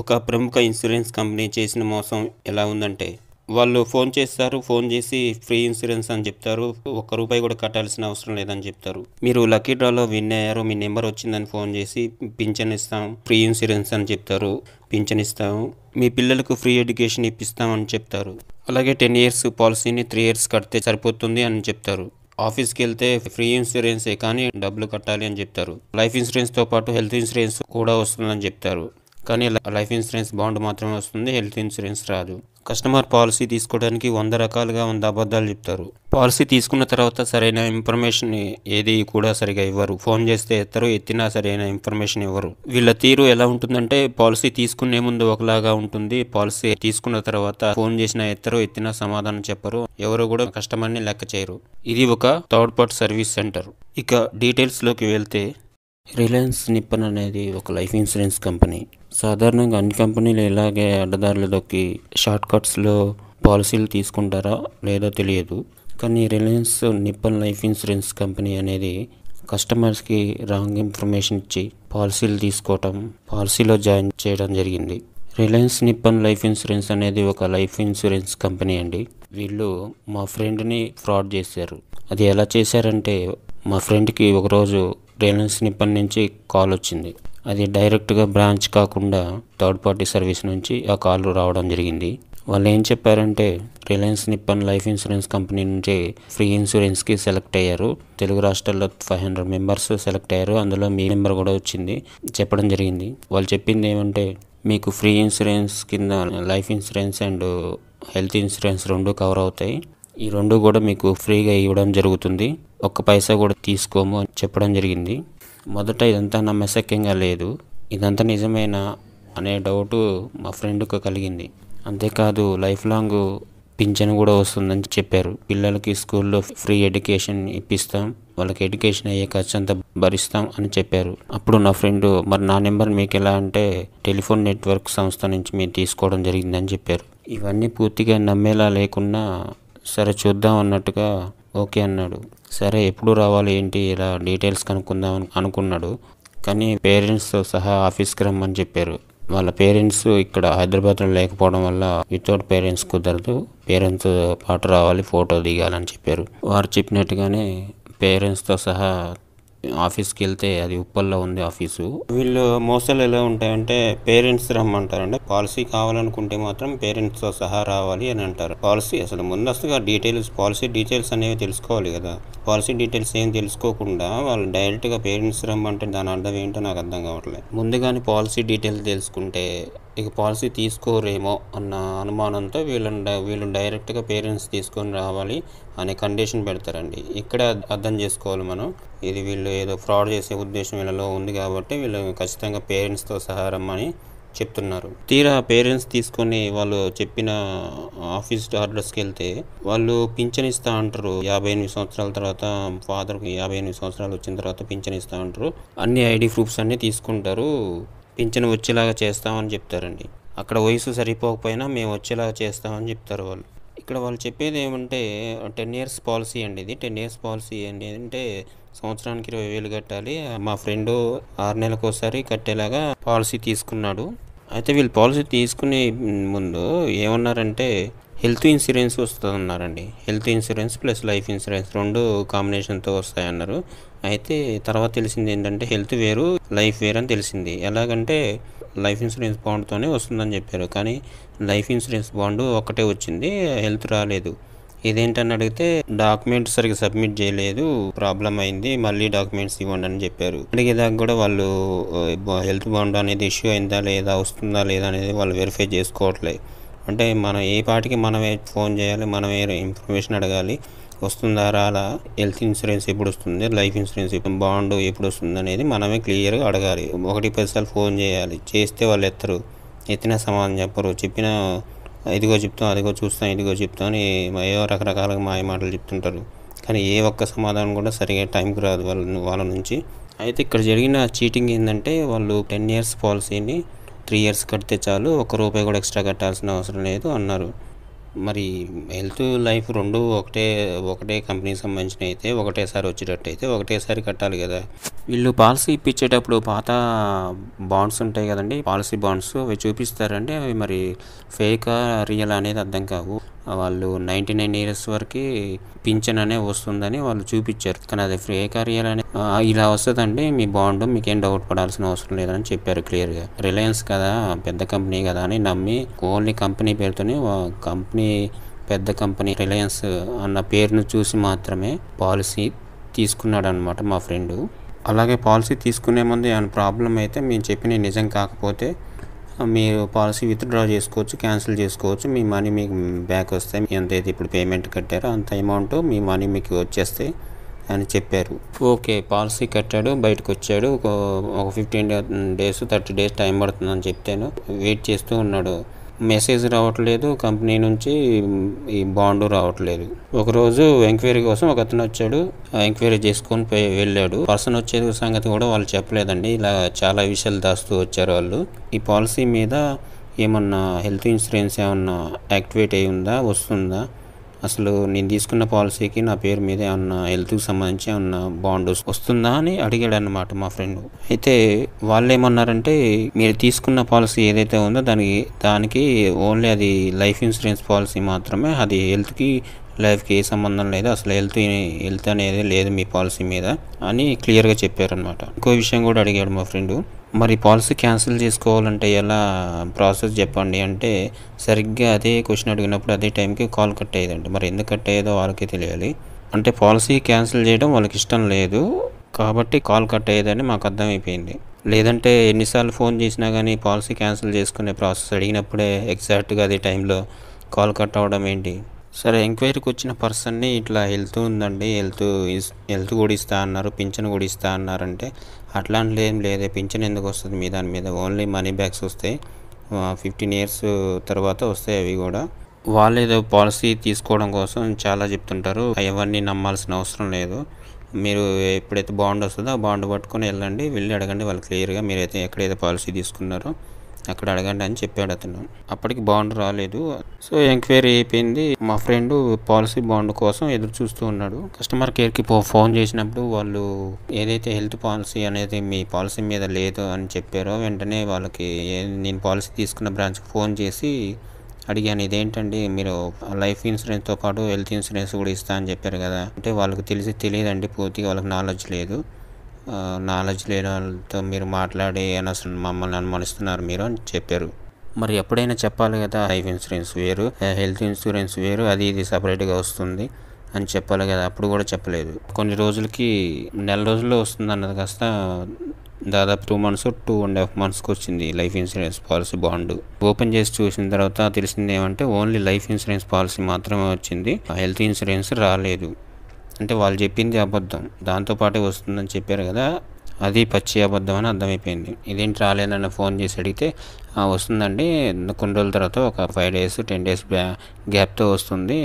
ఒక ప్రముఖ insurance company చేసిన మోసం ఎలా ఉందంటే వాళ్ళు ఫోన్ చేస్తారు ఫోన్ చేసి ఫ్రీ ఇన్సూరెన్స్ అని చెప్తారు ఒక్క రూపాయి కూడా కట్టాల్సిన అవసరం లేదని చెప్తారు మీరు లక్కీ డ్రాలో విన్ అయ్యారు మీ నెంబర్ వచ్చిందని ఫోన్ చేసి పింఛన్ ఇస్తాం ఫ్రీ ఇన్సూరెన్స్ అని చెప్తారు పింఛన్ ఇస్తాము మీ పిల్లలకు ఫ్రీ ఎడ్యుకేషన్ ఇప్పిస్తామని చెప్తారు అలాగే టెన్ ఇయర్స్ పాలసీని త్రీ ఇయర్స్ కడితే సరిపోతుంది అని చెప్తారు ఆఫీస్కి వెళ్తే ఫ్రీ ఇన్సూరెన్సే కానీ డబ్బులు కట్టాలి అని చెప్తారు లైఫ్ ఇన్సూరెన్స్తో పాటు హెల్త్ ఇన్సూరెన్స్ కూడా వస్తుందని చెప్తారు కానీ లైఫ్ ఇన్సూరెన్స్ బాండ్ మాత్రమే వస్తుంది హెల్త్ ఇన్సూరెన్స్ రాదు కస్టమర్ పాలసీ తీసుకోవడానికి వంద రకాలుగా వంద అబద్ధాలు చెప్తారు పాలసీ తీసుకున్న తర్వాత సరైన ఇన్ఫర్మేషన్ ఏది కూడా సరిగా ఇవ్వరు ఫోన్ చేస్తే ఎత్తరు ఎత్తినా సరైన ఇన్ఫర్మేషన్ ఇవ్వరు వీళ్ళ తీరు ఎలా ఉంటుందంటే పాలసీ తీసుకునే ముందు ఒకలాగా ఉంటుంది పాలసీ తీసుకున్న తర్వాత ఫోన్ చేసినా ఎత్తరు ఎత్తినా సమాధానం చెప్పరు ఎవరు కూడా కస్టమర్ని లెక్క చేయరు ఇది ఒక థర్డ్ పార్ట్ సర్వీస్ సెంటర్ ఇక డీటెయిల్స్లోకి వెళ్తే రిలయన్స్ నిప్పన్ అనేది ఒక లైఫ్ ఇన్సూరెన్స్ కంపెనీ సాధారణంగా అన్ని కంపెనీలు ఇలాగే దొక్కి షార్ట్ కట్స్లో పాలసీలు తీసుకుంటారా లేదో తెలియదు కానీ Reliance Nippon Life Insurance company అనేది కస్టమర్స్కి రాంగ్ ఇన్ఫర్మేషన్ ఇచ్చి పాలసీలు తీసుకోవటం పాలసీలో జాయిన్ చేయడం జరిగింది రిలయన్స్ నిప్పన్ లైఫ్ ఇన్సూరెన్స్ అనేది ఒక లైఫ్ ఇన్సూరెన్స్ కంపెనీ అండి వీళ్ళు మా ఫ్రెండ్ని ఫ్రాడ్ చేశారు అది ఎలా చేశారంటే మా ఫ్రెండ్కి ఒకరోజు రిలయన్స్ నిప్పటి నుంచి కాల్ వచ్చింది అది డైరెక్ట్గా బ్రాంచ్ కాకుండా థర్డ్ పార్టీ సర్వీస్ నుంచి ఆ కాల్ రావడం జరిగింది వాళ్ళు ఏం చెప్పారంటే Reliance Nippon Life Insurance company నుంచి ఫ్రీ ఇన్సూరెన్స్కి సెలెక్ట్ అయ్యారు తెలుగు రాష్ట్రాల్లో ఫైవ్ హండ్రెడ్ మెంబర్స్ సెలెక్ట్ అయ్యారు అందులో మీ నెంబర్ కూడా వచ్చింది చెప్పడం జరిగింది వాళ్ళు చెప్పింది ఏమంటే మీకు ఫ్రీ ఇన్సూరెన్స్ కింద life insurance and health insurance రెండు కవర్ అవుతాయి ఈ రెండు కూడా మీకు ఫ్రీగా ఇవ్వడం జరుగుతుంది ఒక్క పైసా కూడా తీసుకోము అని చెప్పడం జరిగింది మొదట ఇదంతా నమ్మశక్యంగా లేదు ఇదంతా నిజమేనా అనే డౌటు మా ఫ్రెండ్కు కలిగింది అంతేకాదు లైఫ్ లాంగ్ పింఛన్ కూడా వస్తుందని చెప్పారు పిల్లలకి స్కూల్లో ఫ్రీ ఎడ్యుకేషన్ ఇప్పిస్తాం వాళ్ళకి ఎడ్యుకేషన్ అయ్యే ఖర్చు అంతా భరిస్తాం అని చెప్పారు అప్పుడు నా ఫ్రెండ్ మరి నా నెంబర్ మీకు ఎలా అంటే టెలిఫోన్ నెట్వర్క్ సంస్థ నుంచి మీరు తీసుకోవడం జరిగిందని చెప్పారు ఇవన్నీ పూర్తిగా నమ్మేలా లేకున్నా సరే చూద్దాం అన్నట్టుగా ఓకే అన్నాడు సరే ఎప్పుడు రావాలి ఏంటి ఇలా డీటెయిల్స్ కనుక్కుందాం అనుకున్నాడు కానీ పేరెంట్స్తో సహా ఆఫీస్కి రమ్మని చెప్పారు వాళ్ళ పేరెంట్స్ ఇక్కడ హైదరాబాద్లో లేకపోవడం వల్ల వితౌట్ పేరెంట్స్ కుదరదు పేరెంట్స్ పాటు రావాలి ఫోటో దిగాలని చెప్పారు వారు చెప్పినట్టుగానే పేరెంట్స్తో సహా ఆఫీస్కి వెళ్తే అది ఉప్పల్లో ఉంది ఆఫీసు వీళ్ళు మోసాలు ఎలా ఉంటాయంటే పేరెంట్స్ రమ్మంటారంటే పాలసీ కావాలనుకుంటే మాత్రం పేరెంట్స్తో సహా రావాలి అని అంటారు పాలసీ అసలు ముందస్తుగా డీటెయిల్స్ పాలసీ డీటెయిల్స్ అనేవి తెలుసుకోవాలి కదా పాలసీ డీటెయిల్స్ ఏం తెలుసుకోకుండా వాళ్ళు డైరెక్ట్గా పేరెంట్స్ రమ్మంటే దాని అర్థం ఏంటో నాకు అర్థం కావట్లేదు ముందుగానే పాలసీ డీటెయిల్స్ తెలుసుకుంటే ఇక పాలసీ తీసుకోరేమో అన్న అనుమానంతో వీళ్ళని వీళ్ళు డైరెక్ట్గా పేరెంట్స్ తీసుకొని రావాలి అనే కండిషన్ పెడతారండి ఇక్కడ అర్థం చేసుకోవాలి మనం ఇది వీళ్ళు ఏదో ఫ్రాడ్ చేసే ఉద్దేశం వీళ్ళలో ఉంది కాబట్టి వీళ్ళు ఖచ్చితంగా పేరెంట్స్తో సహా రమ్మని చెప్తున్నారు తీరా పేరెంట్స్ తీసుకొని వాళ్ళు చెప్పిన ఆఫీస్ ఆర్డర్స్కి వెళ్తే వాళ్ళు పింఛన్ ఇస్తా అంటారు యాభై ఎనిమిది సంవత్సరాల తర్వాత ఫాదర్కి యాభై ఎనిమిది సంవత్సరాలు వచ్చిన తర్వాత పింఛన్ ఇస్తా అంటారు అన్ని ఐడి ప్రూఫ్స్ అన్నీ తీసుకుంటారు పింఛను వచ్చేలాగా చేస్తామని చెప్తారండి అక్కడ వయసు సరిపోకపోయినా మేము వచ్చేలాగా చేస్తామని చెప్తారు వాళ్ళు ఇక్కడ వాళ్ళు చెప్పేది ఏమంటే టెన్ ఇయర్స్ పాలసీ అండి ఇది టెన్ ఇయర్స్ పాలసీ అండి అంటే సంవత్సరానికి ఇరవై వేలు కట్టాలి మా ఫ్రెండు ఆరు నెలలకు ఒకసారి కట్టేలాగా పాలసీ తీసుకున్నాడు అయితే వీళ్ళు పాలసీ తీసుకునే ముందు ఏమన్నారంటే హెల్త్ ఇన్సూరెన్స్ వస్తుంది అన్నారండి health insurance plus life insurance రెండు కాంబినేషన్తో వస్తాయన్నారు అయితే తర్వాత తెలిసింది ఏంటంటే హెల్త్ వేరు లైఫ్ వేరు అని తెలిసింది ఎలాగంటే లైఫ్ ఇన్సూరెన్స్ బాండ్తోనే వస్తుందని చెప్పారు కానీ లైఫ్ ఇన్సూరెన్స్ బాండు ఒక్కటే వచ్చింది హెల్త్ రాలేదు ఇదేంటని అడిగితే డాక్యుమెంట్స్ సరిగ్గా సబ్మిట్ చేయలేదు ప్రాబ్లం అయింది మళ్ళీ డాక్యుమెంట్స్ ఇవ్వండి అని చెప్పారు అడిగేదాకా కూడా వాళ్ళు హెల్త్ బాండ్ అనేది ఇష్యూ అయిందా లేదా వస్తుందా లేదా అనేది వాళ్ళు వెరిఫై చేసుకోవట్లేదు అంటే మనం ఏ పాటికి మనమే ఫోన్ చేయాలి మనమే ఇన్ఫర్మేషన్ అడగాలి వస్తుందా రాలా హెల్త్ ఇన్సూరెన్స్ ఎప్పుడు వస్తుంది లైఫ్ ఇన్సూరెన్స్ బాండ్ ఎప్పుడు వస్తుంది అనేది మనమే క్లియర్గా అడగాలి ఒకటి పదిసార్లు ఫోన్ చేయాలి చేస్తే వాళ్ళు ఎత్తరు ఎత్తిన సమాధానం చెప్పరు చెప్పిన ఇదిగో చెప్తాం అదిగో చూస్తాం ఇదిగో చెప్తాం అని ఏవో రకరకాలుగా మాయ మాటలు చెప్తుంటారు కానీ ఏ ఒక్క సమాధానం కూడా సరిగ్గా టైంకి రాదు వాళ్ళ వాళ్ళ నుంచి అయితే ఇక్కడ జరిగిన చీటింగ్ ఏంటంటే వాళ్ళు టెన్ ఇయర్స్ పాలసీని త్రీ ఇయర్స్ కడితే చాలు ఒక్క రూపాయి కూడా ఎక్స్ట్రా కట్టాల్సిన అవసరం లేదు అన్నారు మరి హెల్త్ లైఫ్ రెండు ఒకటే ఒకటే కంపెనీకి సంబంధించిన అయితే ఒకటేసారి వచ్చేటట్టు అయితే ఒకటేసారి కట్టాలి కదా వీళ్ళు పాలసీ ఇప్పించేటప్పుడు పాత బాండ్స్ ఉంటాయి కదండి పాలసీ బాండ్స్ అవి చూపిస్తారంటే అవి మరి ఫేకా రియల్ అనేది అర్థం కావు వాళ్ళు నైన్టీ నైన్ ఇయర్స్ వరకు పింఛన్ అనే వస్తుందని వాళ్ళు చూపించారు కానీ అది ఫ్రీ కార్యాలు అనే ఇలా వస్తుందండి మీ బాండ్ మీకేం డౌట్ పడాల్సిన అవసరం లేదని చెప్పారు క్లియర్గా రిలయన్స్ కదా పెద్ద కంపెనీ కదా అని నమ్మి ఓన్లీ కంపెనీ పేరుతోనే కంపెనీ పెద్ద కంపెనీ రిలయన్స్ అన్న పేరును చూసి మాత్రమే పాలసీ తీసుకున్నాడు అనమాట మా ఫ్రెండు అలాగే పాలసీ తీసుకునే ముందు ఏమైనా ప్రాబ్లం అయితే మేము చెప్పిన నిజం కాకపోతే మీరు పాలసీ విత్డ్రా చేసుకోవచ్చు క్యాన్సిల్ చేసుకోవచ్చు మీ మనీ మీకు బ్యాక్ ఎంత ఎంతైతే ఇప్పుడు పేమెంట్ కట్టారో అంత అమౌంట్ మీ మనీ మీకు వచ్చేస్తే అని చెప్పారు ఓకే పాలసీ కట్టాడు బయటకు వచ్చాడు ఒక fifteen days thirty days time పడుతుందని చెప్తాను వెయిట్ చేస్తూ ఉన్నాడు మెసేజ్ రావట్లేదు కంపెనీ నుంచి ఈ బాండు రావట్లేదు ఒకరోజు ఎంక్వైరీ కోసం ఒక అతను వచ్చాడు ఎంక్వైరీ చేసుకొని వెళ్ళాడు పర్సన్ వచ్చే సంగతి కూడా వాళ్ళు చెప్పలేదండి ఇలా చాలా విషయాలు దాస్తూ వచ్చారు వాళ్ళు ఈ పాలసీ మీద ఏమన్నా హెల్త్ ఇన్సూరెన్స్ ఏమన్నా యాక్టివేట్ అయి ఉందా వస్తుందా అసలు నేను తీసుకున్న పాలసీకి నా పేరు మీద ఏమన్నా హెల్త్కి సంబంధించి ఏమన్నా బాండ్ వస్తుందా అని అడిగాడు అనమాట మా ఫ్రెండ్ అయితే వాళ్ళు ఏమన్నారంటే మీరు తీసుకున్న పాలసీ ఏదైతే ఉందో దానికి దానికి ఓన్లీ అది లైఫ్ ఇన్సూరెన్స్ పాలసీ మాత్రమే అది హెల్త్కి లైఫ్కి ఏ సంబంధం లేదు అసలు హెల్త్ హెల్త్ అనేది లేదు మీ పాలసీ మీద అని క్లియర్గా చెప్పారనమాట ఇంకో విషయం కూడా అడిగాడు మా ఫ్రెండు మరి పాలసీ క్యాన్సిల్ చేసుకోవాలంటే ఎలా ప్రాసెస్ చెప్పండి అంటే సరిగ్గా అదే క్వశ్చన్ అడిగినప్పుడు అదే టైంకి కాల్ కట్ అయ్యేదండి మరి ఎందుకు కట్ అయ్యేదో వాళ్ళకి తెలియాలి అంటే పాలసీ క్యాన్సిల్ చేయడం వాళ్ళకి ఇష్టం లేదు కాబట్టి కాల్ కట్ అయ్యేదని మాకు అర్థమైపోయింది లేదంటే ఎన్నిసార్లు ఫోన్ చేసినా కానీ పాలసీ క్యాన్సిల్ చేసుకునే ప్రాసెస్ అడిగినప్పుడే ఎగ్జాక్ట్గా అదే టైంలో కాల్ కట్ అవ్వడం ఏంటి సరే ఎంక్వైరీకి వచ్చిన పర్సన్ని ఇట్లా హెల్త్ ఉందండి హెల్త్ హెల్త్ కూడా ఇస్తా అన్నారు పింఛన్ కూడా ఇస్తా అన్నారంటే అట్లాంటిది ఏం లేదు పింఛన్ ఎందుకు వస్తుంది మీ దాని మీద ఓన్లీ మనీ బ్యాగ్స్ వస్తాయి ఫిఫ్టీన్ ఇయర్స్ తర్వాత వస్తాయి అవి కూడా వాళ్ళు ఏదో పాలసీ తీసుకోవడం కోసం చాలా చెప్తుంటారు అవన్నీ నమ్మాల్సిన అవసరం లేదు మీరు ఎప్పుడైతే బాండ్ వస్తుందో ఆ బాండ్ పట్టుకొని వెళ్ళండి వెళ్ళి అడగండి వాళ్ళు క్లియర్గా మీరైతే ఎక్కడైతే పాలసీ తీసుకున్నారో అక్కడ అడగండి అని చెప్పాడు అతను అప్పటికి బాండ్ రాలేదు సో ఎంక్వైరీ అయిపోయింది మా ఫ్రెండ్ పాలసీ బాండ్ కోసం ఎదురు చూస్తూ ఉన్నాడు కస్టమర్ కేర్కి ఫోన్ చేసినప్పుడు వాళ్ళు ఏదైతే హెల్త్ పాలసీ అనేది మీ పాలసీ మీద లేదు అని చెప్పారో వెంటనే వాళ్ళకి నేను పాలసీ తీసుకున్న బ్రాంచ్కి ఫోన్ చేసి అడిగాను ఇదేంటండి మీరు లైఫ్ ఇన్సూరెన్స్తో పాటు హెల్త్ ఇన్సూరెన్స్ కూడా ఇస్తా అని చెప్పారు కదా అంటే వాళ్ళకి తెలిసి తెలియదండి పూర్తిగా వాళ్ళకి నాలెడ్జ్ లేదు నాలెడ్జ్ లేని వాళ్ళతో మీరు మాట్లాడి అని అసలు మమ్మల్ని అనుమానిస్తున్నారు మీరు అని చెప్పారు మరి ఎప్పుడైనా చెప్పాలి కదా లైఫ్ ఇన్సూరెన్స్ వేరు హెల్త్ ఇన్సూరెన్స్ వేరు అది ఇది సపరేట్గా వస్తుంది అని చెప్పాలి కదా అప్పుడు కూడా చెప్పలేదు కొన్ని రోజులకి నెల రోజుల్లో వస్తుంది అన్నది కాస్త దాదాపు two months two and half మంత్స్కి వచ్చింది life insurance policy bond open చేసి చూసిన తర్వాత తెలిసింది ఏమంటే ఓన్లీ లైఫ్ ఇన్సూరెన్స్ పాలసీ మాత్రమే వచ్చింది హెల్త్ ఇన్సూరెన్స్ రాలేదు అంటే వాళ్ళు చెప్పింది అబద్ధం దాంతోపాటే వస్తుందని చెప్పారు కదా అది పచ్చి అబద్ధం అని అర్థమైపోయింది ఇదేంటి రాలేదని ఫోన్ చేసి అడిగితే వస్తుందండి కొన్ని రోజుల తర్వాత ఒక ఫైవ్ డేస్ టెన్ డేస్ గ్యాప్తో వస్తుంది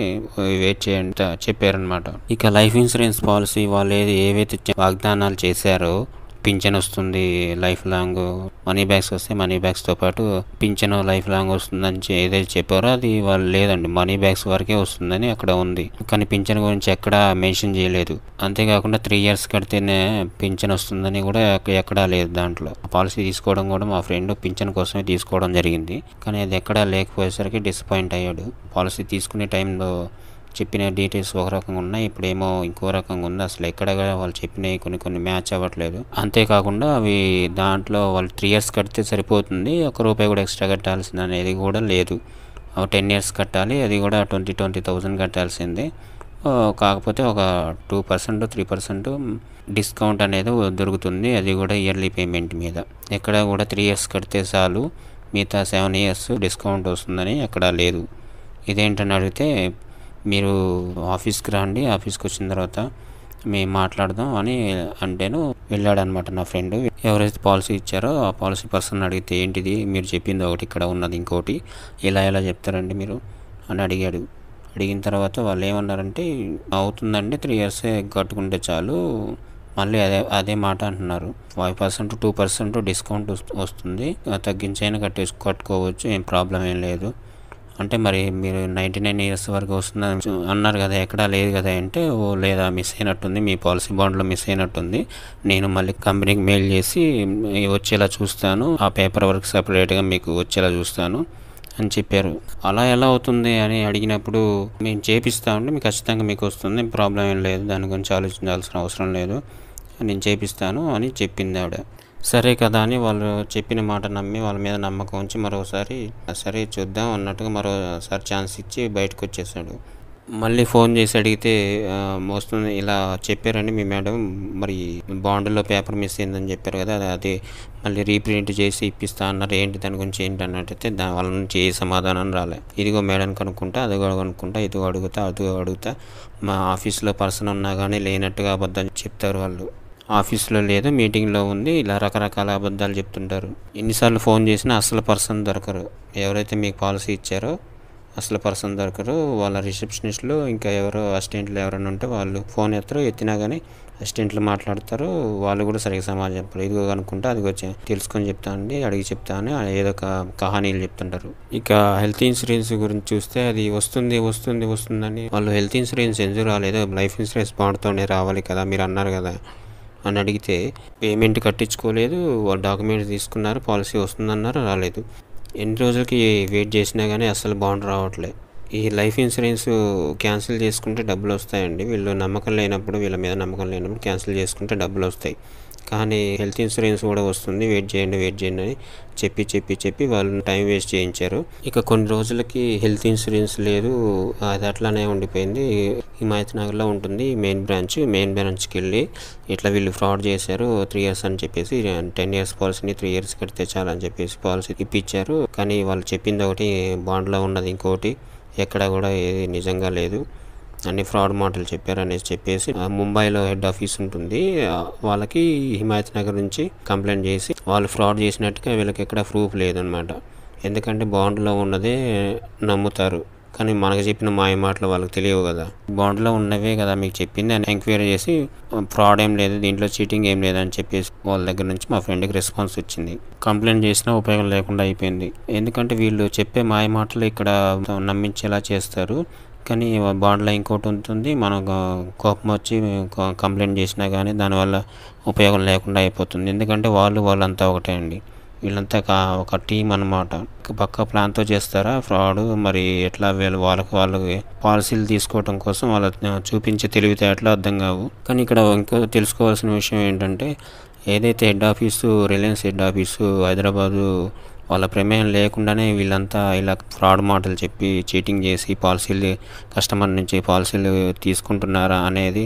వెయిట్ చేయండి చెప్పారనమాట ఇక లైఫ్ ఇన్సూరెన్స్ పాలసీ వాళ్ళు ఏది ఏవైతే వాగ్దానాలు చేశారో పింఛన్ వస్తుంది లైఫ్ లాంగ్ మనీ బ్యాగ్స్ వస్తే మనీ బ్యాగ్స్తో పాటు పింఛన్ లైఫ్ లాంగ్ వస్తుందని ఏదైతే చెప్పారో అది వాళ్ళు లేదండి మనీ బ్యాగ్స్ వరకే వస్తుందని అక్కడ ఉంది కానీ పింఛన్ గురించి ఎక్కడా మెన్షన్ చేయలేదు అంతేకాకుండా త్రీ ఇయర్స్ కడితేనే పింఛన్ వస్తుందని కూడా ఎక్కడా లేదు దాంట్లో పాలసీ తీసుకోవడం కూడా మా ఫ్రెండ్ పింఛన్ కోసమే తీసుకోవడం జరిగింది కానీ అది ఎక్కడా లేకపోయేసరికి డిసప్పాయింట్ అయ్యాడు పాలసీ తీసుకునే టైంలో చెప్పిన డీటెయిల్స్ ఒక రకంగా ఉన్నాయి ఇప్పుడేమో ఇంకో రకంగా ఉంది అసలు ఎక్కడ వాళ్ళు చెప్పినవి కొన్ని కొన్ని మ్యాచ్ అవ్వట్లేదు అంతేకాకుండా అవి దాంట్లో వాళ్ళు త్రీ ఇయర్స్ కడితే సరిపోతుంది ఒక రూపాయి కూడా ఎక్స్ట్రా కట్టాల్సింది అనేది కూడా లేదు టెన్ ఇయర్స్ కట్టాలి అది కూడా ట్వంటీ ట్వంటీ థౌజండ్ కట్టాల్సిందే కాకపోతే ఒక two percent three percent discount అనేది దొరుకుతుంది అది కూడా ఇయర్లీ పేమెంట్ మీద ఎక్కడ కూడా త్రీ ఇయర్స్ కడితే చాలు మిగతా సెవెన్ ఇయర్స్ డిస్కౌంట్ వస్తుందని అక్కడ లేదు ఇదేంటని అడిగితే మీరు ఆఫీస్కి రండి ఆఫీస్కి వచ్చిన తర్వాత మేము మాట్లాడదాం అని అంటేను వెళ్ళాడనమాట నా ఫ్రెండ్ ఎవరైతే పాలసీ ఇచ్చారో ఆ పాలసీ పర్సన్ అడిగితే ఏంటిది మీరు చెప్పింది ఒకటి ఇక్కడ ఉన్నది ఇంకోటి ఇలా ఎలా చెప్తారండి మీరు అని అడిగాడు అడిగిన తర్వాత వాళ్ళు ఏమన్నారంటే అవుతుందండి త్రీ ఇయర్స్ కట్టుకుంటే చాలు మళ్ళీ అదే అదే మాట అంటున్నారు five percent two percent discount వస్తుంది తగ్గించైనా కట్టేసి కట్టుకోవచ్చు ఏం ప్రాబ్లం ఏం లేదు అంటే మరి మీరు నైంటీ నైన్ ఇయర్స్ వరకు వస్తుందని అన్నారు కదా ఎక్కడా లేదు కదా అంటే ఓ లేదా మిస్ అయినట్టుంది మీ పాలసీ బాండ్లో మిస్ అయినట్టుంది నేను మళ్ళీ కంపెనీకి మెయిల్ చేసి వచ్చేలా చూస్తాను ఆ పేపర్ వర్క్ సపరేట్గా మీకు వచ్చేలా చూస్తాను అని చెప్పారు అలా ఎలా అవుతుంది అని అడిగినప్పుడు మేము ఉంటే మీకు ఖచ్చితంగా మీకు వస్తుంది ప్రాబ్లం ఏం లేదు దాని గురించి ఆలోచించాల్సిన అవసరం లేదు నేను చేపిస్తాను అని చెప్పింది ఆవిడ సరే కదా అని వాళ్ళు చెప్పిన మాట నమ్మి వాళ్ళ మీద నమ్మకం ఉంచి మరోసారి సరే చూద్దాం అన్నట్టుగా మరోసారి ఛాన్స్ ఇచ్చి బయటకు వచ్చేసాడు మళ్ళీ ఫోన్ చేసి అడిగితే మోస్తుంది ఇలా చెప్పారండి మీ మేడం మరి బాండ్లో పేపర్ మిస్ అయిందని చెప్పారు కదా అది మళ్ళీ రీప్రింట్ చేసి ఇప్పిస్తా అన్నారు ఏంటి దాని గురించి ఏంటి అన్నట్టయితే దాని వాళ్ళ నుంచి ఏ సమాధానం రాలే ఇదిగో మేడం కనుక్కుంటా అది కనుక్కుంటా ఇదిగో అడుగుతా అదిగో అడుగుతా మా ఆఫీస్లో పర్సన్ ఉన్నా కానీ లేనట్టుగా అబద్ధం చెప్తారు వాళ్ళు ఆఫీస్లో లేదా మీటింగ్లో ఉంది ఇలా రకరకాల అబద్ధాలు చెప్తుంటారు ఎన్నిసార్లు ఫోన్ చేసినా అసలు పర్సన్ దొరకరు ఎవరైతే మీకు పాలసీ ఇచ్చారో అసలు పర్సన్ దొరకరు వాళ్ళ రిసెప్షనిస్ట్లు ఇంకా ఎవరు అసిస్టెంట్లు ఎవరైనా ఉంటే వాళ్ళు ఫోన్ ఎత్తరు ఎత్తినా కానీ అసిస్టెంట్లు మాట్లాడతారు వాళ్ళు కూడా సరిగ్గా సమాజం చెప్పరు ఇదిగో కనుక్కుంటే అదిగో తెలుసుకొని చెప్తానండి అడిగి చెప్తాను ఏదో ఒక కహానీలు చెప్తుంటారు ఇక హెల్త్ ఇన్సూరెన్స్ గురించి చూస్తే అది వస్తుంది వస్తుంది వస్తుందని వాళ్ళు హెల్త్ ఇన్సూరెన్స్ ఎందుకు రాలేదు లైఫ్ ఇన్సూరెన్స్ బాండ్తోనే రావాలి కదా మీరు అన్నారు కదా అని అడిగితే పేమెంట్ కట్టించుకోలేదు డాక్యుమెంట్స్ తీసుకున్నారు పాలసీ వస్తుందన్నారు రాలేదు ఎన్ని రోజులకి వెయిట్ చేసినా కానీ అసలు బాండ్ రావట్లేదు ఈ లైఫ్ ఇన్సూరెన్స్ క్యాన్సిల్ చేసుకుంటే డబ్బులు వస్తాయండి వీళ్ళు నమ్మకం లేనప్పుడు వీళ్ళ మీద నమ్మకం లేనప్పుడు క్యాన్సిల్ చేసుకుంటే డబ్బులు వస్తాయి కానీ హెల్త్ ఇన్సూరెన్స్ కూడా వస్తుంది వెయిట్ చేయండి వెయిట్ చేయండి అని చెప్పి చెప్పి చెప్పి వాళ్ళు టైం వేస్ట్ చేయించారు ఇక కొన్ని రోజులకి హెల్త్ ఇన్సూరెన్స్ లేదు అది అట్లానే ఉండిపోయింది హిమాయత్ నగర్లో ఉంటుంది మెయిన్ బ్రాంచ్ మెయిన్ బ్రాంచ్కి వెళ్ళి ఇట్లా వీళ్ళు ఫ్రాడ్ చేశారు త్రీ ఇయర్స్ అని చెప్పేసి టెన్ ఇయర్స్ పాలసీని త్రీ ఇయర్స్ కడితే చాలని చెప్పేసి పాలసీ ఇప్పించారు కానీ వాళ్ళు చెప్పింది ఒకటి బాండ్లో ఉన్నది ఇంకోటి ఎక్కడ కూడా ఏది నిజంగా లేదు అన్ని ఫ్రాడ్ మాటలు చెప్పారనేసి చెప్పేసి ముంబైలో హెడ్ ఆఫీస్ ఉంటుంది వాళ్ళకి హిమాయత్ నగర్ నుంచి కంప్లైంట్ చేసి వాళ్ళు ఫ్రాడ్ చేసినట్టుగా వీళ్ళకి ఎక్కడ ప్రూఫ్ లేదనమాట ఎందుకంటే బాండ్లో ఉన్నదే నమ్ముతారు కానీ మనకు చెప్పిన మాయ మాటలు వాళ్ళకి తెలియవు కదా బాండ్లో ఉన్నవే కదా మీకు చెప్పింది అని ఎంక్వైరీ చేసి ఫ్రాడ్ ఏం లేదు దీంట్లో చీటింగ్ ఏం లేదని చెప్పేసి వాళ్ళ దగ్గర నుంచి మా ఫ్రెండ్కి రెస్పాన్స్ వచ్చింది కంప్లైంట్ చేసినా ఉపయోగం లేకుండా అయిపోయింది ఎందుకంటే వీళ్ళు చెప్పే మాయ మాటలు ఇక్కడ నమ్మించేలా చేస్తారు కానీ బాడీలో ఇంకోటి ఉంటుంది మనకు కోపం వచ్చి కంప్లైంట్ చేసినా కానీ దానివల్ల ఉపయోగం లేకుండా అయిపోతుంది ఎందుకంటే వాళ్ళు వాళ్ళంతా ఒకటే అండి వీళ్ళంతా ఒక టీం అనమాట పక్క ప్లాన్తో చేస్తారా ఫ్రాడ్ మరి ఎట్లా వీళ్ళు వాళ్ళకి వాళ్ళకి పాలసీలు తీసుకోవడం కోసం వాళ్ళ చూపించే తెలివితే ఎట్లా అర్థం కావు కానీ ఇక్కడ ఇంకో తెలుసుకోవాల్సిన విషయం ఏంటంటే ఏదైతే head office Reliance head office Hyderabad వాళ్ళ ప్రమేయం లేకుండానే వీళ్ళంతా ఇలా ఫ్రాడ్ మాటలు చెప్పి చీటింగ్ చేసి పాలసీలు కస్టమర్ నుంచి పాలసీలు తీసుకుంటున్నారా అనేది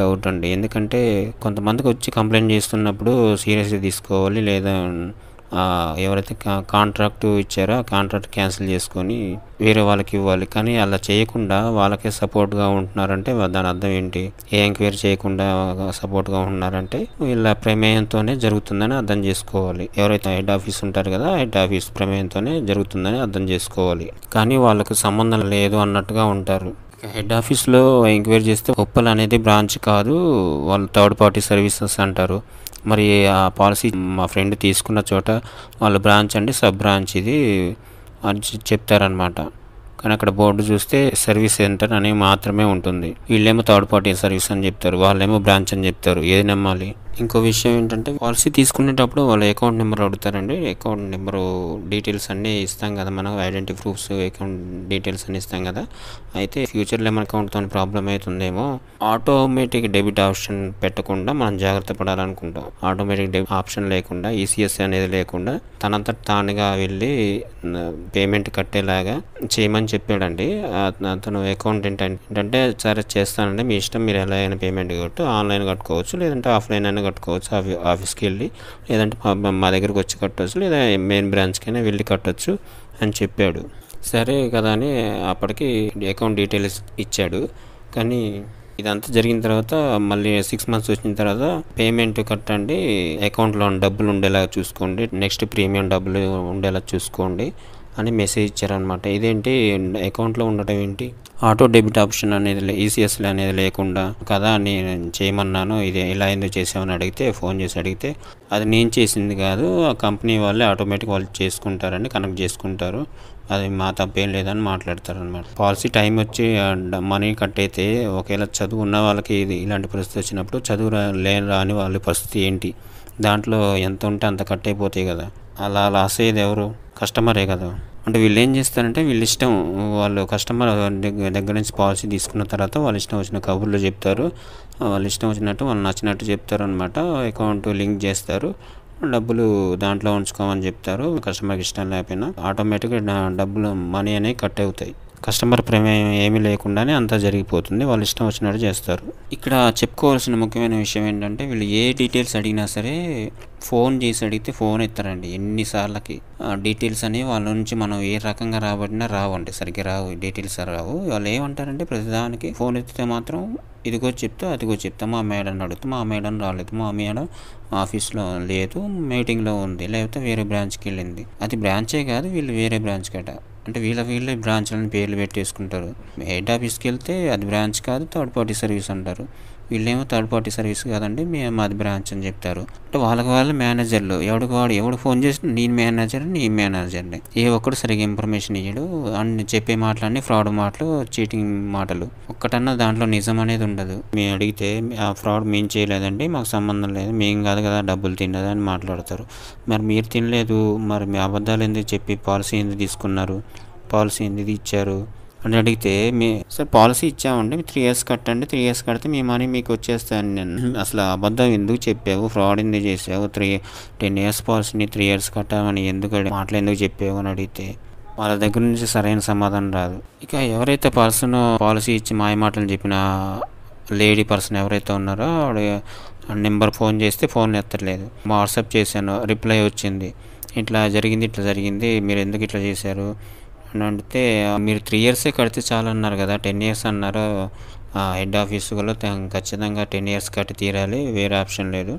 డౌట్ అండి ఎందుకంటే కొంతమందికి వచ్చి కంప్లైంట్ చేస్తున్నప్పుడు సీరియస్గా తీసుకోవాలి లేదా ఎవరైతే కాంట్రాక్ట్ ఇచ్చారో కాంట్రాక్ట్ క్యాన్సిల్ చేసుకొని వేరే వాళ్ళకి ఇవ్వాలి కానీ అలా చేయకుండా వాళ్ళకే సపోర్ట్గా ఉంటున్నారంటే దాని అర్థం ఏంటి ఏ ఎంక్వైరీ చేయకుండా సపోర్ట్గా ఉంటున్నారంటే ఇలా ప్రమేయంతోనే జరుగుతుందని అర్థం చేసుకోవాలి ఎవరైతే హెడ్ ఆఫీస్ ఉంటారు కదా హెడ్ ఆఫీస్ ప్రమేయంతోనే జరుగుతుందని అర్థం చేసుకోవాలి కానీ వాళ్ళకు సంబంధం లేదు అన్నట్టుగా ఉంటారు హెడ్ ఆఫీస్లో ఎంక్వైరీ చేస్తే ఉప్పల్ అనేది బ్రాంచ్ కాదు వాళ్ళు థర్డ్ పార్టీ సర్వీసెస్ అంటారు మరి ఆ పాలసీ మా ఫ్రెండ్ తీసుకున్న చోట వాళ్ళ బ్రాంచ్ అండి సబ్ బ్రాంచ్ ఇది అని చెప్తారనమాట కానీ అక్కడ బోర్డు చూస్తే సర్వీస్ సెంటర్ అనేది మాత్రమే ఉంటుంది వీళ్ళేమో థర్డ్ పార్టీ సర్వీస్ అని చెప్తారు వాళ్ళేమో బ్రాంచ్ అని చెప్తారు ఏది నమ్మాలి ఇంకో విషయం ఏంటంటే పాలసీ తీసుకునేటప్పుడు వాళ్ళ అకౌంట్ నెంబర్ అడుగుతారండి అకౌంట్ నెంబర్ డీటెయిల్స్ అన్నీ ఇస్తాం కదా మనం ఐడెంటిటీ ప్రూఫ్స్ అకౌంట్ డీటెయిల్స్ అన్నీ ఇస్తాం కదా అయితే ఫ్యూచర్లో మన అకౌంట్తో ప్రాబ్లం అవుతుందేమో ఆటోమేటిక్ డెబిట్ ఆప్షన్ పెట్టకుండా మనం జాగ్రత్త పడాలనుకుంటాం ఆటోమేటిక్ డెబిట్ ఆప్షన్ లేకుండా ఈసీఎస్ e అనేది లేకుండా తనంతా తానుగా వెళ్ళి పేమెంట్ కట్టేలాగా చేయమని చెప్పాడండి అతను అకౌంట్ ఏంటంటే సరే చేస్తానంటే మీ ఇష్టం మీరు ఎలా అయినా పేమెంట్ కట్టు ఆన్లైన్ కట్టుకోవచ్చు లేదంటే ఆఫ్లైన్ అయినా అయినా కట్టుకోవచ్చు ఆఫీ ఆఫీస్కి వెళ్ళి లేదంటే మా దగ్గరికి వచ్చి కట్టవచ్చు లేదా మెయిన్ బ్రాంచ్కైనా వెళ్ళి కట్టవచ్చు అని చెప్పాడు సరే కదా అని అప్పటికి అకౌంట్ డీటెయిల్స్ ఇచ్చాడు కానీ ఇదంతా జరిగిన తర్వాత మళ్ళీ సిక్స్ మంత్స్ వచ్చిన తర్వాత పేమెంట్ కట్టండి అకౌంట్లో డబ్బులు ఉండేలా చూసుకోండి నెక్స్ట్ ప్రీమియం డబ్బులు ఉండేలా చూసుకోండి అని మెసేజ్ ఇచ్చారనమాట ఇదేంటి అకౌంట్లో ఉండటం ఏంటి ఆటో డెబిట్ ఆప్షన్ అనేది ఈసీఎస్లు e అనేది లేకుండా కదా నేను చేయమన్నాను ఇది ఇలా ఎందుకు చేసామని అడిగితే ఫోన్ చేసి అడిగితే అది నేను చేసింది కాదు ఆ కంపెనీ వాళ్ళే ఆటోమేటిక్ వాళ్ళు చేసుకుంటారని కనెక్ట్ చేసుకుంటారు అది మా తప్పేం లేదని మాట్లాడతారనమాట పాలసీ టైం వచ్చి మనీ కట్ అయితే ఒకవేళ చదువు ఉన్న వాళ్ళకి ఇది ఇలాంటి పరిస్థితి వచ్చినప్పుడు చదువు లేని రాని వాళ్ళ పరిస్థితి ఏంటి దాంట్లో ఎంత ఉంటే అంత కట్ అయిపోతాయి కదా అలా లాస్ అయ్యేది ఎవరు కస్టమరే కదా అంటే వీళ్ళు ఏం చేస్తారంటే వీళ్ళు ఇష్టం వాళ్ళు కస్టమర్ దగ్గర నుంచి పాలసీ తీసుకున్న తర్వాత వాళ్ళు ఇష్టం వచ్చిన కబుర్లు చెప్తారు వాళ్ళు ఇష్టం వచ్చినట్టు వాళ్ళు నచ్చినట్టు చెప్తారు అనమాట అకౌంట్ లింక్ చేస్తారు డబ్బులు దాంట్లో ఉంచుకోమని చెప్తారు కస్టమర్కి ఇష్టం లేకపోయినా ఆటోమేటిక్గా డబ్బులు మనీ అనేవి కట్ అవుతాయి కస్టమర్ ప్రమేయం ఏమీ లేకుండానే అంతా జరిగిపోతుంది వాళ్ళు ఇష్టం వచ్చినట్టు చేస్తారు ఇక్కడ చెప్పుకోవాల్సిన ముఖ్యమైన విషయం ఏంటంటే వీళ్ళు ఏ డీటెయిల్స్ అడిగినా సరే ఫోన్ చేసి అడిగితే ఫోన్ ఎత్తారండి ఎన్నిసార్లకి డీటెయిల్స్ అనేవి వాళ్ళ నుంచి మనం ఏ రకంగా రాబడినా రావండి సరిగ్గా రావు డీటెయిల్స్ రావు వాళ్ళు ఏమంటారంటే ప్రతిదానికి ఫోన్ ఎత్తితే మాత్రం ఇదిగో చెప్తా అదిగో చెప్తా మా మేడం అడుగుతా మా మేడం రాలేదు మా మేడం ఆఫీస్లో లేదు మీటింగ్లో ఉంది లేకపోతే వేరే బ్రాంచ్కి వెళ్ళింది అది బ్రాంచే కాదు వీళ్ళు వేరే బ్రాంచ్ కట అంటే వీళ్ళ వీళ్ళే బ్రాంచ్లను పేర్లు పెట్టేసుకుంటారు హెడ్ ఆఫీస్కి వెళ్తే అది బ్రాంచ్ కాదు థర్డ్ పార్టీ సర్వీస్ అంటారు వీళ్ళేమో థర్డ్ పార్టీ సర్వీస్ కాదండి మేము అది బ్రాంచ్ అని చెప్తారు అంటే వాళ్ళకి వాళ్ళు మేనేజర్లు ఎవడికి వాడు ఎవడు ఫోన్ చేసినా నేను మేనేజర్ నీ మేనేజర్ని ఏ ఒక్కడు సరిగ్గా ఇన్ఫర్మేషన్ ఇయ్యడు అండ్ చెప్పే మాటలన్నీ ఫ్రాడ్ మాటలు చీటింగ్ మాటలు ఒక్కటన్నా దాంట్లో నిజం అనేది ఉండదు మేము అడిగితే ఆ ఫ్రాడ్ మేము చేయలేదండి మాకు సంబంధం లేదు మేము కాదు కదా డబ్బులు అని మాట్లాడతారు మరి మీరు తినలేదు మరి మీ అబద్ధాలు ఎందుకు చెప్పి పాలసీ ఎందుకు తీసుకున్నారు పాలసీ అనేది ఇచ్చారు అని అడిగితే మీ సార్ పాలసీ ఇచ్చామండి మీ త్రీ ఇయర్స్ కట్టండి త్రీ ఇయర్స్ కడితే మీ మనీ మీకు వచ్చేస్తాను నేను అసలు అబద్ధం ఎందుకు చెప్పావు ఫ్రాడ్ ఎందుకు చేసావు త్రీ టెన్ ఇయర్స్ పాలసీని త్రీ ఇయర్స్ కట్టామని ఎందుకు మాటలు ఎందుకు చెప్పావు అని అడిగితే వాళ్ళ దగ్గర నుంచి సరైన సమాధానం రాదు ఇక ఎవరైతే పర్సన్ పాలసీ ఇచ్చి మాయ మాటలు చెప్పిన లేడీ పర్సన్ ఎవరైతే ఉన్నారో ఆవిడ నెంబర్ ఫోన్ చేస్తే ఫోన్ ఎత్తట్లేదు వాట్సాప్ చేశాను రిప్లై వచ్చింది ఇట్లా జరిగింది ఇట్లా జరిగింది మీరు ఎందుకు ఇట్లా చేశారు అని అంటే మీరు త్రీ ఇయర్సే కడితే చాలు అన్నారు కదా టెన్ ఇయర్స్ అన్నారు హెడ్ ఆఫీస్ కూడా ఖచ్చితంగా టెన్ ఇయర్స్ కట్టి తీరాలి వేరే ఆప్షన్ లేదు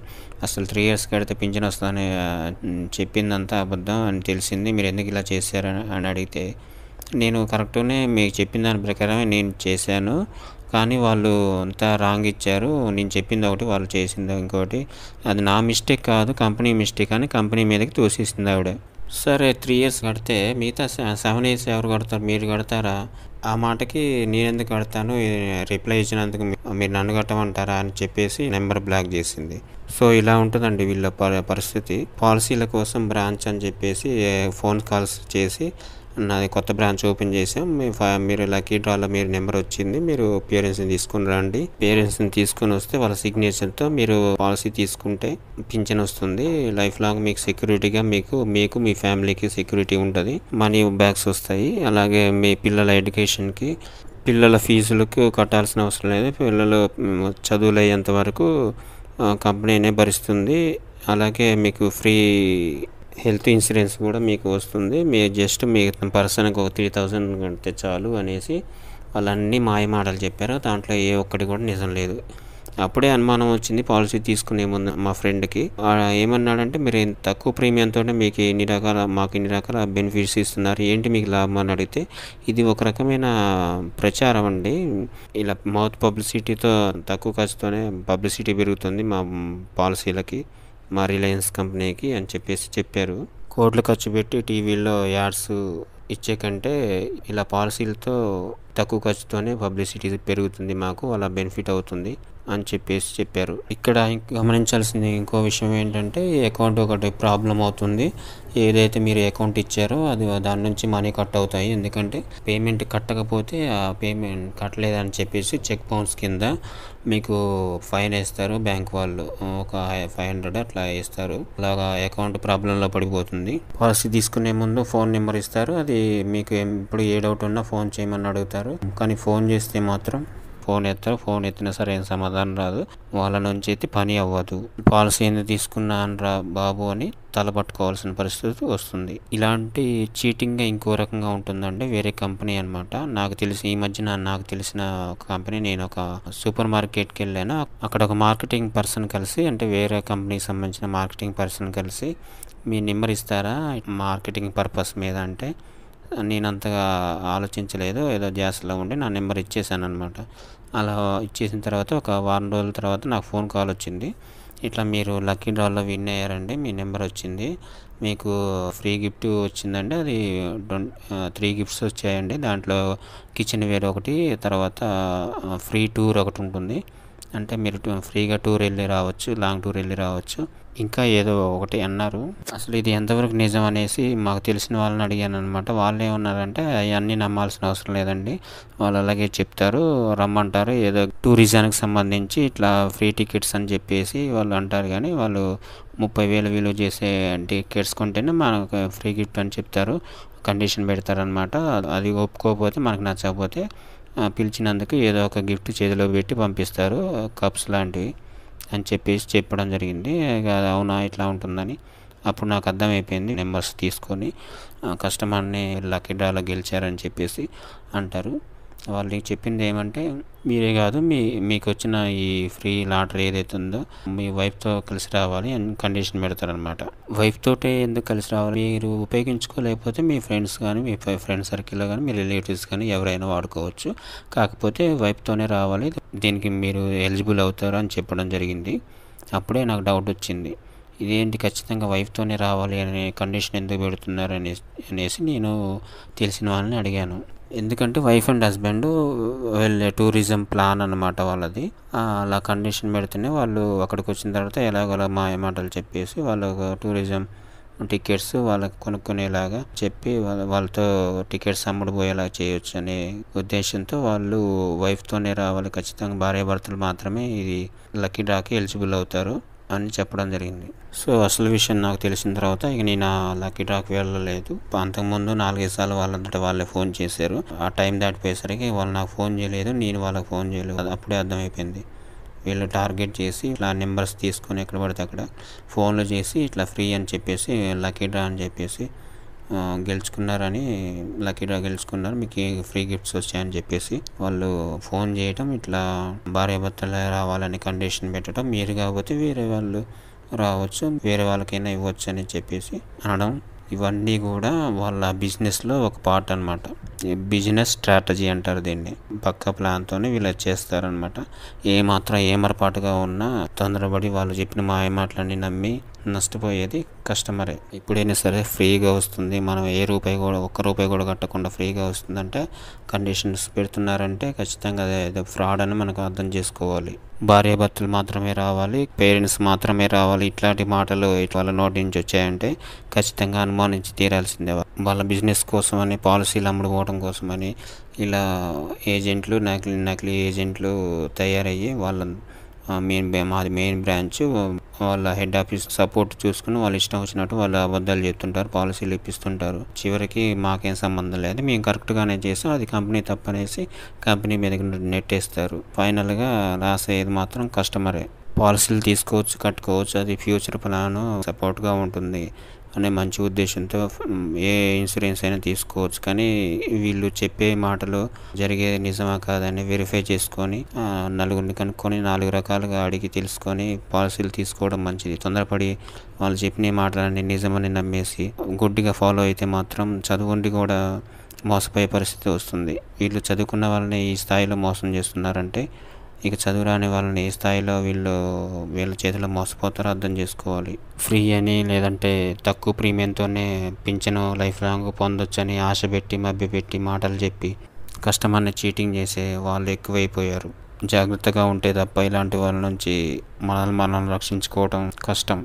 అసలు త్రీ ఇయర్స్ కడితే పింఛన్ వస్తుందని చెప్పిందంతా అబద్ధం అని తెలిసింది మీరు ఎందుకు ఇలా చేశారని అని అడిగితే నేను కరెక్ట్గానే మీకు చెప్పిన దాని ప్రకారమే నేను చేశాను కానీ వాళ్ళు అంతా రాంగ్ ఇచ్చారు నేను చెప్పింది ఒకటి వాళ్ళు చేసింది ఇంకోటి అది నా మిస్టేక్ కాదు కంపెనీ మిస్టేక్ అని కంపెనీ మీదకి తోసేసింది ఆవిడ సరే త్రీ ఇయర్స్ కడితే మిగతా సెవెన్ ఇయర్స్ ఎవరు కడతారు మీరు కడతారా ఆ మాటకి నేనెందుకు కడతాను రిప్లై ఇచ్చినందుకు మీరు నన్ను కట్టమంటారా అని చెప్పేసి నెంబర్ బ్లాక్ చేసింది సో ఇలా ఉంటుందండి వీళ్ళ పరిస్థితి పాలసీల కోసం బ్రాంచ్ అని చెప్పేసి ఫోన్ కాల్స్ చేసి నాది కొత్త బ్రాంచ్ ఓపెన్ చేసాం మీ మీరు లక్కీ డ్రాలో మీరు నెంబర్ వచ్చింది మీరు పేరెంట్స్ని తీసుకుని రండి పేరెంట్స్ని తీసుకుని వస్తే వాళ్ళ సిగ్నేచర్తో మీరు పాలసీ తీసుకుంటే పింఛన్ వస్తుంది లైఫ్ లాంగ్ మీకు సెక్యూరిటీగా మీకు మీకు మీ ఫ్యామిలీకి సెక్యూరిటీ ఉంటుంది మనీ బ్యాగ్స్ వస్తాయి అలాగే మీ పిల్లల ఎడ్యుకేషన్కి పిల్లల ఫీజులకు కట్టాల్సిన అవసరం లేదు పిల్లలు చదువులు అయ్యేంత వరకు కంపెనీనే భరిస్తుంది అలాగే మీకు ఫ్రీ హెల్త్ ఇన్సూరెన్స్ కూడా మీకు వస్తుంది మీ జస్ట్ మీ పర్సన్కి ఒక త్రీ థౌజండ్ కడితే చాలు అనేసి వాళ్ళన్నీ మాయ మాటలు చెప్పారు దాంట్లో ఏ ఒక్కటి కూడా నిజం లేదు అప్పుడే అనుమానం వచ్చింది పాలసీ తీసుకునే ముందు మా ఫ్రెండ్కి ఏమన్నాడంటే మీరు తక్కువ ప్రీమియంతో మీకు ఇన్ని రకాల మాకు ఇన్ని రకాల బెనిఫిట్స్ ఇస్తున్నారు ఏంటి మీకు లాభం అని అడిగితే ఇది ఒక రకమైన ప్రచారం అండి ఇలా మౌత్ పబ్లిసిటీతో తక్కువ ఖర్చుతోనే పబ్లిసిటీ పెరుగుతుంది మా పాలసీలకి మా రిలయన్స్ కంపెనీకి అని చెప్పేసి చెప్పారు కోట్లు ఖర్చు పెట్టి టీవీల్లో యాడ్స్ ఇచ్చే కంటే ఇలా పాలసీలతో తక్కువ ఖర్చుతోనే పబ్లిసిటీ పెరుగుతుంది మాకు అలా బెనిఫిట్ అవుతుంది అని చెప్పేసి చెప్పారు ఇక్కడ గమనించాల్సింది ఇంకో విషయం ఏంటంటే ఈ అకౌంట్ ఒకటి ప్రాబ్లం అవుతుంది ఏదైతే మీరు అకౌంట్ ఇచ్చారో అది దాని నుంచి మనీ కట్ అవుతాయి ఎందుకంటే పేమెంట్ కట్టకపోతే ఆ పేమెంట్ కట్టలేదని చెప్పేసి చెక్ బౌన్స్ కింద మీకు ఫైన్ వేస్తారు బ్యాంక్ వాళ్ళు ఒక ఫైవ్ హండ్రెడ్ అట్లా వేస్తారు అలాగా అకౌంట్ ప్రాబ్లంలో పడిపోతుంది పాలసీ తీసుకునే ముందు ఫోన్ నెంబర్ ఇస్తారు అది మీకు ఎప్పుడు ఏ డౌట్ ఉన్నా ఫోన్ చేయమని అడుగుతారు కానీ ఫోన్ చేస్తే మాత్రం ఫోన్ ఎత్తారు ఫోన్ ఎత్తినా సరే ఏం సమాధానం రాదు వాళ్ళ నుంచి అయితే పని అవ్వదు పాలసీ ఎందుకు తీసుకున్నా రా బాబు అని తలపట్టుకోవాల్సిన పరిస్థితి వస్తుంది ఇలాంటి చీటింగ్ ఇంకో రకంగా ఉంటుందంటే వేరే కంపెనీ అనమాట నాకు తెలిసి ఈ మధ్యన నాకు తెలిసిన ఒక కంపెనీ నేను ఒక సూపర్ మార్కెట్కి వెళ్ళాను అక్కడ ఒక మార్కెటింగ్ పర్సన్ కలిసి అంటే వేరే కంపెనీకి సంబంధించిన మార్కెటింగ్ పర్సన్ కలిసి మీ నెంబర్ ఇస్తారా మార్కెటింగ్ పర్పస్ మీద అంటే నేను అంతగా ఆలోచించలేదు ఏదో గ్యాస్లో ఉండి నా నెంబర్ ఇచ్చేసాను అనమాట అలా ఇచ్చేసిన తర్వాత ఒక వారం రోజుల తర్వాత నాకు ఫోన్ కాల్ వచ్చింది ఇట్లా మీరు లక్కీ డ్రాల్లో విన్ అయ్యారండి మీ నెంబర్ వచ్చింది మీకు ఫ్రీ గిఫ్ట్ వచ్చిందండి అది త్రీ గిఫ్ట్స్ వచ్చాయండి దాంట్లో కిచెన్ వేర్ ఒకటి తర్వాత ఫ్రీ టూర్ ఒకటి ఉంటుంది అంటే మీరు ఫ్రీగా టూర్ వెళ్ళి రావచ్చు లాంగ్ టూర్ వెళ్ళి రావచ్చు ఇంకా ఏదో ఒకటి అన్నారు అసలు ఇది ఎంతవరకు నిజం అనేసి మాకు తెలిసిన వాళ్ళని అడిగాను అనమాట వాళ్ళు ఏమన్నారంటే అవన్నీ నమ్మాల్సిన అవసరం లేదండి వాళ్ళు అలాగే చెప్తారు రమ్మంటారు ఏదో టూరిజానికి సంబంధించి ఇట్లా ఫ్రీ టికెట్స్ అని చెప్పేసి వాళ్ళు అంటారు కానీ వాళ్ళు ముప్పై వేలు విలువ చేసే టికెట్స్ కొంటేనే మనకు ఫ్రీ గిఫ్ట్ అని చెప్తారు కండిషన్ పెడతారనమాట అది ఒప్పుకోకపోతే మనకు నచ్చకపోతే పిలిచినందుకు ఏదో ఒక గిఫ్ట్ చేతిలో పెట్టి పంపిస్తారు కప్స్ లాంటివి అని చెప్పేసి చెప్పడం జరిగింది అవునా ఇట్లా ఉంటుందని అప్పుడు నాకు అర్థమైపోయింది నెంబర్స్ తీసుకొని కస్టమర్ని లక్కీ డ్రాలో గెలిచారని చెప్పేసి అంటారు వాళ్ళు చెప్పింది ఏమంటే మీరే కాదు మీ మీకు వచ్చిన ఈ ఫ్రీ లాటరీ ఏదైతే ఉందో మీ వైఫ్తో కలిసి రావాలి అని కండిషన్ పెడతారనమాట వైఫ్ తోటే ఎందుకు కలిసి రావాలి మీరు ఉపయోగించుకోలేకపోతే మీ ఫ్రెండ్స్ కానీ మీ ఫ్రెండ్ సర్కిల్లో కానీ మీ రిలేటివ్స్ కానీ ఎవరైనా వాడుకోవచ్చు కాకపోతే వైఫ్తోనే రావాలి దీనికి మీరు ఎలిజిబుల్ అవుతారు అని చెప్పడం జరిగింది అప్పుడే నాకు డౌట్ వచ్చింది ఇదేంటి ఖచ్చితంగా వైఫ్తోనే రావాలి అనే కండిషన్ ఎందుకు పెడుతున్నారు అనేసి అనేసి నేను తెలిసిన వాళ్ళని అడిగాను ఎందుకంటే వైఫ్ అండ్ హస్బెండ్ వెళ్ళే టూరిజం ప్లాన్ అనమాట వాళ్ళది అలా కండిషన్ పెడితేనే వాళ్ళు అక్కడికి వచ్చిన తర్వాత ఎలాగోలా మాయమాటలు చెప్పేసి వాళ్ళు టూరిజం టికెట్స్ వాళ్ళకి కొనుక్కునేలాగా చెప్పి వాళ్ళ వాళ్ళతో టికెట్స్ అమ్ముడుపోయేలా చేయొచ్చు అనే ఉద్దేశంతో వాళ్ళు వైఫ్తోనే రావాలి ఖచ్చితంగా భార్యాభర్తలు మాత్రమే ఇది లక్కీ డ్రాకి ఎలిజిబుల్ అవుతారు అని చెప్పడం జరిగింది సో అసలు విషయం నాకు తెలిసిన తర్వాత ఇక నేను ఆ లక్కీ డ్రాక్ వెళ్ళలేదు అంతకుముందు నాలుగైదు సార్లు వాళ్ళంతట వాళ్ళే ఫోన్ చేశారు ఆ టైం దాటిపోయేసరికి వాళ్ళు నాకు ఫోన్ చేయలేదు నేను వాళ్ళకి ఫోన్ చేయలేదు అప్పుడే అర్థమైపోయింది వీళ్ళు టార్గెట్ చేసి ఇట్లా నెంబర్స్ తీసుకొని ఎక్కడ పడితే అక్కడ ఫోన్లు చేసి ఇట్లా ఫ్రీ అని చెప్పేసి లక్కీ డ్రా అని చెప్పేసి గెలుచుకున్నారని లక్కీగా గెలుచుకున్నారు మీకు ఫ్రీ గిఫ్ట్స్ వచ్చాయని చెప్పేసి వాళ్ళు ఫోన్ చేయటం ఇట్లా భార్య రావాలని కండిషన్ పెట్టడం మీరు కాకపోతే వేరే వాళ్ళు రావచ్చు వేరే వాళ్ళకైనా ఇవ్వచ్చు అని చెప్పేసి అనడం ఇవన్నీ కూడా వాళ్ళ బిజినెస్లో ఒక పార్ట్ అనమాట బిజినెస్ స్ట్రాటజీ అంటారు దీన్ని పక్క ప్లాన్తో వీళ్ళు వచ్చేస్తారనమాట ఏమాత్రం ఏమరపాటుగా ఉన్నా తొందరపడి వాళ్ళు చెప్పిన మాటలన్నీ నమ్మి నష్టపోయేది కస్టమరే ఇప్పుడైనా సరే ఫ్రీగా వస్తుంది మనం ఏ రూపాయి కూడా ఒక్క రూపాయి కూడా కట్టకుండా ఫ్రీగా వస్తుందంటే కండిషన్స్ పెడుతున్నారంటే ఖచ్చితంగా అదే ఫ్రాడ్ అని మనకు అర్థం చేసుకోవాలి భార్యాభర్తలు మాత్రమే రావాలి పేరెంట్స్ మాత్రమే రావాలి ఇట్లాంటి మాటలు ఇట్లా నోటి నుంచి వచ్చాయంటే ఖచ్చితంగా అనుమానించి తీరాల్సిందే వాళ్ళ బిజినెస్ కోసం అని పాలసీలు అమ్ముడుకోవడం చేసుకోవడం కోసమని ఇలా ఏజెంట్లు నకిలీ నకిలీ ఏజెంట్లు తయారయ్యి వాళ్ళ మెయిన్ మాది మెయిన్ బ్రాంచ్ వాళ్ళ హెడ్ ఆఫీస్ సపోర్ట్ చూసుకుని వాళ్ళు ఇష్టం వచ్చినట్టు వాళ్ళు అబద్ధాలు చెప్తుంటారు పాలసీలు ఇప్పిస్తుంటారు చివరికి మాకేం సంబంధం లేదు మేము కరెక్ట్గానే చేస్తాం అది కంపెనీ తప్పనేసి కంపెనీ మీద నెట్టేస్తారు ఫైనల్గా రాసేది మాత్రం కస్టమరే పాలసీలు తీసుకోవచ్చు కట్టుకోవచ్చు అది ఫ్యూచర్ ప్లాన్ సపోర్ట్గా ఉంటుంది అనే మంచి ఉద్దేశంతో ఏ ఇన్సూరెన్స్ అయినా తీసుకోవచ్చు కానీ వీళ్ళు చెప్పే మాటలు జరిగే నిజమా కాదని వెరిఫై చేసుకొని నలుగురిని కనుక్కొని నాలుగు రకాలుగా అడిగి తెలుసుకొని పాలసీలు తీసుకోవడం మంచిది తొందరపడి వాళ్ళు చెప్పిన మాటలన్నీ నిజమని నమ్మేసి గుడ్డిగా ఫాలో అయితే మాత్రం చదువుండి కూడా మోసపోయే పరిస్థితి వస్తుంది వీళ్ళు చదువుకున్న వాళ్ళని ఈ స్థాయిలో మోసం చేస్తున్నారంటే ఇక చదువు రాని వాళ్ళని ఏ స్థాయిలో వీళ్ళు వీళ్ళ చేతిలో మోసపోతారో అర్థం చేసుకోవాలి ఫ్రీ అని లేదంటే తక్కువ ప్రీమియంతోనే పింఛను లైఫ్ లాంగ్ పొందొచ్చని ఆశ పెట్టి మభ్యపెట్టి మాటలు చెప్పి కస్టమర్ని చీటింగ్ చేసే వాళ్ళు ఎక్కువైపోయారు జాగ్రత్తగా ఉంటే తప్ప ఇలాంటి వాళ్ళ నుంచి మనల్ని మనల్ని రక్షించుకోవటం కష్టం